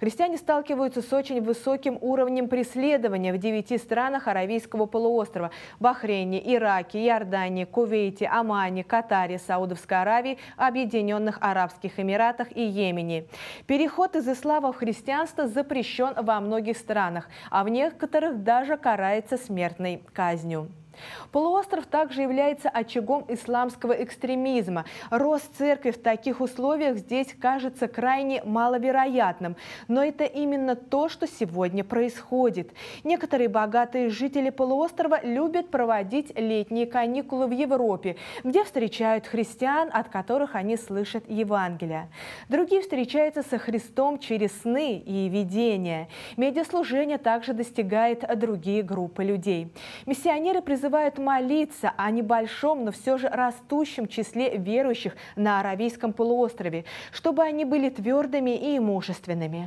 Христиане сталкиваются с очень высоким уровнем преследования в девяти странах Аравийского полуострова – Бахрейне, Ираке, Иордании, Кувейте, Омане, Катаре, Саудовской Аравии, Объединенных Арабских Эмиратах и Йемене. Переход из ислама в христианство запрещен во многих странах, а в некоторых даже карается смертной казнью. Полуостров также является очагом исламского экстремизма. Рост церкви в таких условиях здесь кажется крайне маловероятным. Но это именно то, что сегодня происходит. Некоторые богатые жители полуострова любят проводить летние каникулы в Европе, где встречают христиан, от которых они слышат Евангелие. Другие встречаются со Христом через сны и видения. Медиаслужение также достигает другие группы людей. Миссионеры призывают призывает молиться о небольшом, но все же растущем числе верующих на Аравийском полуострове, чтобы они были твердыми и мужественными.